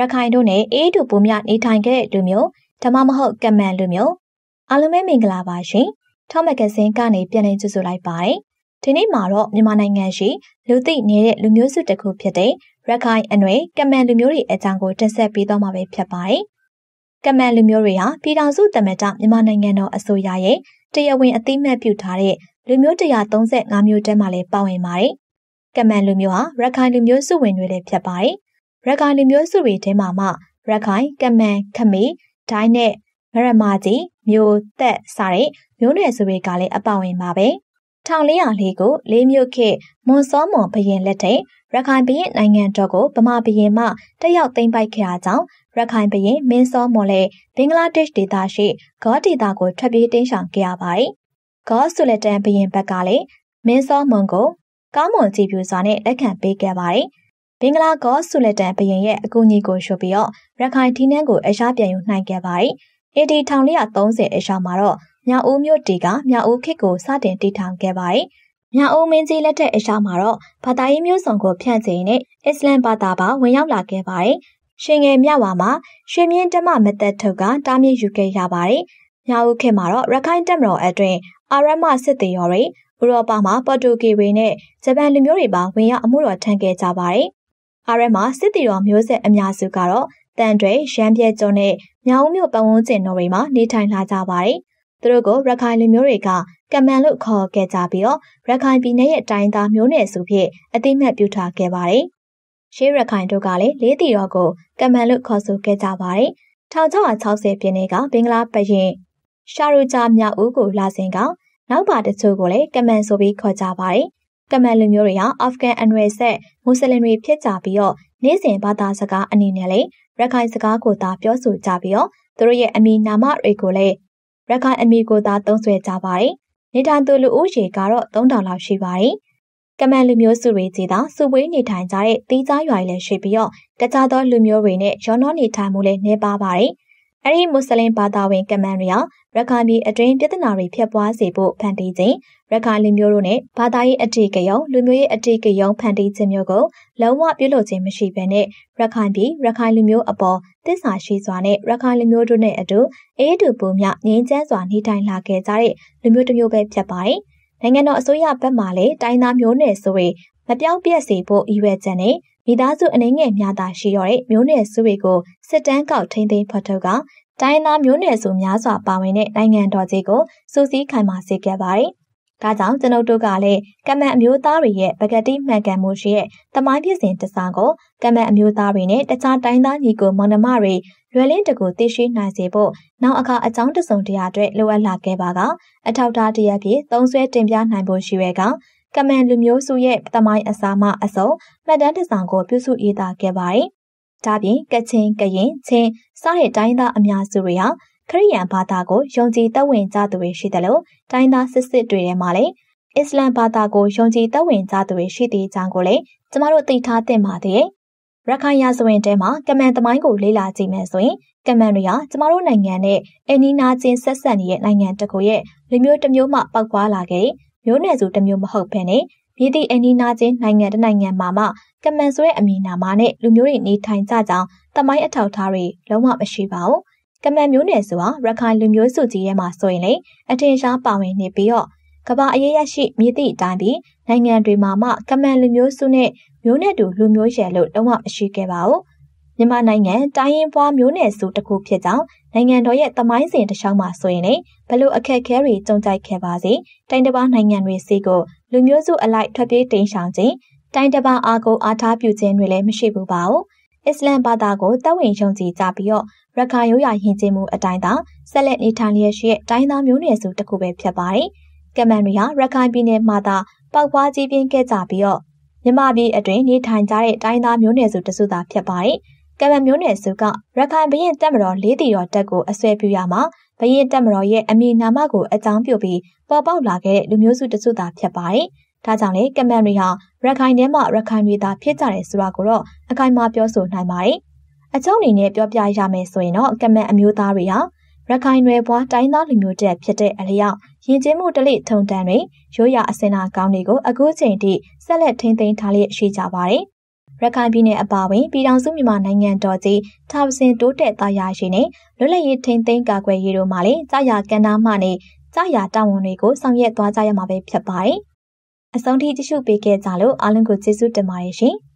ရခိုင်တို့နဲ့အေးတူပုံမြနေထိုင်ခဲ့တဲ့လူမျိုးဒါမှမဟုတ်ကမန်လူမျိုးအားလုံးပဲမင်္ဂလာပါရှင်ထောက်မဂဇင်းကနေပြန်လည်ကြိုဆိုလိုက်ပါတယ်ဒီနေ့မှာတော့မြန်မာနိုင်ငံရှိလူသိနေတဲ့လူမျိုးစုတစ်ခုဖြစ်တဲ့ရခိုင်အနွယ်ကမန်လူမျိုးတွေအကြောင်းကိုတင်ဆက်ပေးသွားမှာပဲဖြစ်ပါတယ်ကမန်လူမျိုးတွေဟာပြည်ထောင်စုသမ္မတမြန်မာနိုင်ငံတော်အစိုးရရဲ့တရားဝင်အသိမှတ်ပြုထားတဲ့လူမျိုး135မျိုးတည်းမှာလည်းပါဝင်ပါတယ်ကမန်လူမျိုးဟာရခိုင်လူမျိုးစုဝင်တွေလည်းဖြစ်ပါတယ်ရခိုင်လူမျိုးစုတွေထဲမှာမှရခိုင်ကမန်ခမေဒိုင်းနဲ့ငရမာကြီးမျိုးသက်စတဲ့မျိုးနွယ်စုတွေကလည်းအပါဝင်ပါပဲ1404ကိုလေးမြို့ခေမွန်စောမွန်ဘရင်လက်ထက်ရခိုင်ဘရင်နိုင်ငံတော်ကိုဗမာဘရင်မှတက်ရောက်သိမ်းပိုက်ခဲ့တာကြောင့်ရခိုင်ဘရင်မင်းစောမွန်လည်းဘင်္ဂလားဒေ့ရှ်ဒေသရှိဂေါဒေသကိုထွက်ပြေးတိမ်းရှောင်ခဲ့ရပါတယ်။ဂေါဆူလက်တန်ဘရင်ဘက်ကလည်းမင်းစောမွန်ကိုကောင်းမွန်ကြည်ပြူစွာနဲ့လက်ခံပေးခဲ့ပါတယ်။ဘင်္ဂလားကောဆူလက်တန်ဘရင်ရဲ့အကူအညီကိုရွှေ့ပြီးတော့ရခိုင်ထီးနှန်းကိုအရှားပြန်ယူနိုင်ခဲ့ပါတယ်။ AD 1430အရှားမှာတော့မြောက်ဦးမြို့တီကမြောက်ဦးခေတ်ကိုစတင်တည်ထောင်ခဲ့ပါတယ်။မြောက်ဦးမင်းကြီးလက်ထက်အရှားမှာတော့ဘာသာရေးမျိုးစုံကိုဖြန့်ကျင်နဲ့အစ္စလမ်ဘာသာပါဝင်ရောက်လာခဲ့ပါတယ်။ရှင်ငယ်မြဝါမှာရွှေမြင့်တမမသက်ထုတ်ကတားမြစ်ယူခဲ့ရပါတယ်။မြောက်ဦးခေတ်မှာတော့ရခိုင်တပ်မတော်အတွင်းအာရမစစ်တေရော်တွေဥရောပမှာပေါ်တူဂီတွေနဲ့ဂျပန်လူမျိုးတွေပါဝင်ရောက်အမှုတော်ထမ်းခဲ့ကြပါတယ် RM မှာစစ်တီတော်မျိုးဆက်အများစုကတော့တန်တွေရံပြဲကျော်နဲ့မြောင်ဦးမြို့ပတ်ဝန်းကျင်တော်တွေမှာနေထိုင်လာကြပါတယ်။သူတို့ကိုရခိုင်လူမျိုးတွေကကမန်လို့ခေါ်ခဲ့ကြပြီးတော့ရခိုင်ပြည်နယ်ရဲ့အတိုင်းသားမျိုးနွယ်စုဖြစ်အတိမတ်ပြုထားခဲ့ပါတယ်။ရှေးရခိုင်တို့ကလည်းလေးတီတော်ကိုကမန်လို့ခေါ်ဆိုခဲ့ကြပါတယ်။1660ပြည်နယ်ကဘင်္ဂလားပရင်ရှာရူဂျာမြောက်ဦးကိုလာစဉ်ကနောက်ပါတချို့ကိုလည်းကမန်ဆိုပြီးခေါ်ကြပါတယ်။ကမန်လူမျိုးတွေဟာအာဖဂန်အန်ရယ်ဆက်မွတ်စလင်တွေဖြစ်ကြပြီးတော့နေ့စဉ်ဘာသာစကားအနေနဲ့လည်းရခိုင်စကားကိုသာပြောဆိုကြပြီးတော့သူတို့ရဲ့အမည်နာမတွေကိုလည်းရခိုင်အမည်ကိုသာသုံးစွဲကြပါတယ်။နေထိုင်သူလူဦးရေကတော့3000လောက်ရှိပါတယ်။ကမန်လူမျိုးစုတွေကြီးသာစုဝေးနေထိုင်ကြတဲ့တီးခြားရွာတွေလည်းရှိပြီးတော့တခြားသောလူမျိုးတွေနဲ့ရောနှောနေထိုင်မှုလည်းနှဲပါပါတယ်။အဲဒီမွတ်စလင်ဘာသာဝင်ကမန်တွေဟာရခိုင်ပြည်အတွင်းပြည်ထနာတွေဖျက်ပွားစေဖို့ဖန်တီးခြင်းရခိုင်လူမျိုးတို့နဲ့ဘာသာရေးအထေကယုံလူမျိုးရေးအထေကယုံဖန်တီးခြင်းမျိုးကိုလုံးဝပြုလုပ်ခြင်းမရှိဘဲနဲ့ရခိုင်ပြည်ရခိုင်လူမျိုးအပေါ်တစ္ဆာရှိစွာနဲ့ရခိုင်လူမျိုးတို့နဲ့အတူအေးတူပုံမြငင်းချမ်းစွာနေထိုင်လာခဲ့ကြတဲ့လူမျိုးတစ်မျိုးပဲဖြစ်ပါတယ်နိုင်ငံတော်အစိုးရဘက်မှလည်းတိုင်းသားမျိုးနွယ်ဆိုရင်မပြောင်းပြက်စေဖို့ရည်ရွယ်ချက်နဲ့မိသားစုအနေငယ်များသာရှိတော့တဲ့မျိုးနွယ်စုတွေကိုစစ်တမ်းကောက်ထိန်းသိမ်းဖော်ထုတ်ကတိုင်းသားမျိုးနွယ်စုများစွာပါဝင်တဲ့နိုင်ငံတော်ကြီးကိုစူးစီးခိုင်မာစေခဲ့ပါတယ်။ဒါကြောင့်ကျွန်ုပ်တို့ကလည်းကမန်အမျိုးသားတွေရဲ့ပကတိမှန်ကန်မှုရှိတဲ့သမိုင်းပြစဉ်တစားကိုကမန်အမျိုးသားတွေနဲ့တခြားတိုင်းသားညီကိုမောင်နှမတွေလွယ်လင်းတကူသိရှိနိုင်စေဖို့နောက်အခါအကြောင်းတစုံတရာအတွက်လိုအပ်လာခဲ့ပါကအထောက်အထားတရက်ဖြင့်သုံးဆွဲတင်ပြနိုင်ဖို့ရှိရဲကကမန်လူမျိုးစုရဲ့သမိုင်းအစာမှအစုံမှတ်တမ်းတစ်စောင်ကိုပြုစုရေးသားခဲ့ပါတယ်။ဒါပြင်ကချင်၊ကရင်၊ချင်းစတဲ့တိုင်းသားအများစုတွေဟာခရစ်ယာန်ဘာသာကိုယုံကြည်သက်ဝင်ကြသူတွေရှိတယ်လို့တိုင်းသားစစ်စစ်တွေထဲမှာလည်းအစ္စလမ်ဘာသာကိုယုံကြည်သက်ဝင်ကြသူတွေရှိသေးကြောင်းကိုလည်းကျမတို့သိထားသင့်ပါသေးတယ်။ရခိုင်ရာဇဝင်တဲမှာကမန်သမိုင်းကိုလေ့လာကြည့်မယ်ဆိုရင်ကမန်တွေဟာကျမတို့နိုင်ငံနဲ့အနီးနားချင်းဆက်ဆက်နေတဲ့နိုင်ငံတစ်ခုရဲ့လူမျိုးတစ်မျိုးမှပောက်ပွားလာခဲ့တဲ့မျိုးနွယ်စုတစ်မျိုးမဟုတ်ဘဲနဲ့မြေတီအနီးနာချင်းနိုင်ငံတစ်နိုင်ငံမှာမှကမန်ဆိုတဲ့အမည်နာမနဲ့လူမျိုးတွေနေထိုင်ကြကြောင်းတမိုင်းအထောက်ထားတွေလုံးဝမရှိပါဘူး။ကမန်မျိုးနွယ်စုဟာရခိုင်လူမျိုးစုကြီးရဲ့မှာဆိုရင်လေအထင်ရှားပါဝင်နေပြီးတော့ကမ္ဘာအရေးရရှိမြေတီအတိုင်းပြီးနိုင်ငံတွေမှာမှကမန်လူမျိုးစုနဲ့မျိုးနွယ်တူလူမျိုးရယ်လို့လုံးဝမရှိခဲ့ပါဘူး။မြန်မာနိုင်ငံတိုင်းရင်းပွားမျိုးနွယ်စုတစ်ခုဖြစ်ကြောင်းနိုင်ငံတော်ရဲ့သမိုင်းစဉ်တစ်လျှောက်မှာဆိုရင်လည်းဘလို့အခက်အခဲတွေကြုံကြိုက်ခဲ့ပါစေတိုင်းတစ်ပါးနိုင်ငံတွေစီကိုလူမျိုးစုအလိုက်ထွက်ပြေးတိမ်ရှောင်ခြင်းတိုင်းတစ်ပါးအားကိုအားထားပြုခြင်းတွေလည်းမရှိဘူးပါဘူးအစ္စလမ်ဘာသာကိုတတ်ဝင်ယုံကြည်ကြပြီးတော့ရခိုင်ရိုးရာယဉ်ကျေးမှုအတိုင်းသာဆက်လက်နေထိုင်လျက်ရှိတဲ့တိုင်းသားမျိုးနွယ်စုတစ်ခုပဲဖြစ်ပါတယ်ကမန်တွေဟာရခိုင်ပြည်နယ်မှာသာပောက်ပွားကြီးပြင်းခဲ့ကြပြီးတော့မြန်မာပြည်အတွင်းနေထိုင်ကြတဲ့တိုင်းသားမျိုးနွယ်စုတစုသာဖြစ်ပါတယ်။ကလန်မျိုးနယ်စုကရခိုင်ဘရင်တက်မတော်၄တီတော်တက်ကိုအဆွဲပြုရမှာဘရင်တက်မတော်ရဲ့အမည်နာမကိုအကြောင်းပြုပြီးပေါ်ပေါက်လာခဲ့တဲ့လူမျိုးစုတစုသာဖြစ်ပါတယ်။ဒါကြောင့်လေကမန်တွေဟာရခိုင်ထဲမှာရခိုင်တွေသာဖြစ်ကြတယ်ဆိုတာကိုတော့အခိုင်အမာပြောဆိုနိုင်ပါတယ်။အကြောင်းအနေနဲ့ပြောပြရမယ်ဆိုရင်တော့ကမန်အမျိုးသားတွေဟာရခိုင်နယ်ဘွားတိုင်းသားလူမျိုးတက်ဖြစ်တဲ့အလျောက်ယဉ်ကျေးမှုတလိထုံတန်တွေရိုးရာအစင်နာကောင်းတွေကို အခုချိန်ထိဆက်လက်ထိန်းသိမ်းထားလျက်ရှိကြပါတယ်။ရခိုင်ပြည်နယ်အပါအဝင်ပြည်ထောင်စုမြန်မာနိုင်ငံတော်ကြီးထောင်စဉ်တိုးတက်သားရရှိနဲ့လွတ်လပ်ရေးထိန်းသိမ်းကာကွယ်ရေးတို့မှလည်းကြာရကန္တာမှနဲ့ကြာရတာဝန်တွေကိုဆောင်ရွက်သွားကြရမှာပဲဖြစ်ပါတယ်။အဆုံးထိကြည့်ရှုပေးခဲ့ကြလို့အားလုံးကိုကျေးဇူးတင်ပါတယ်ရှင်။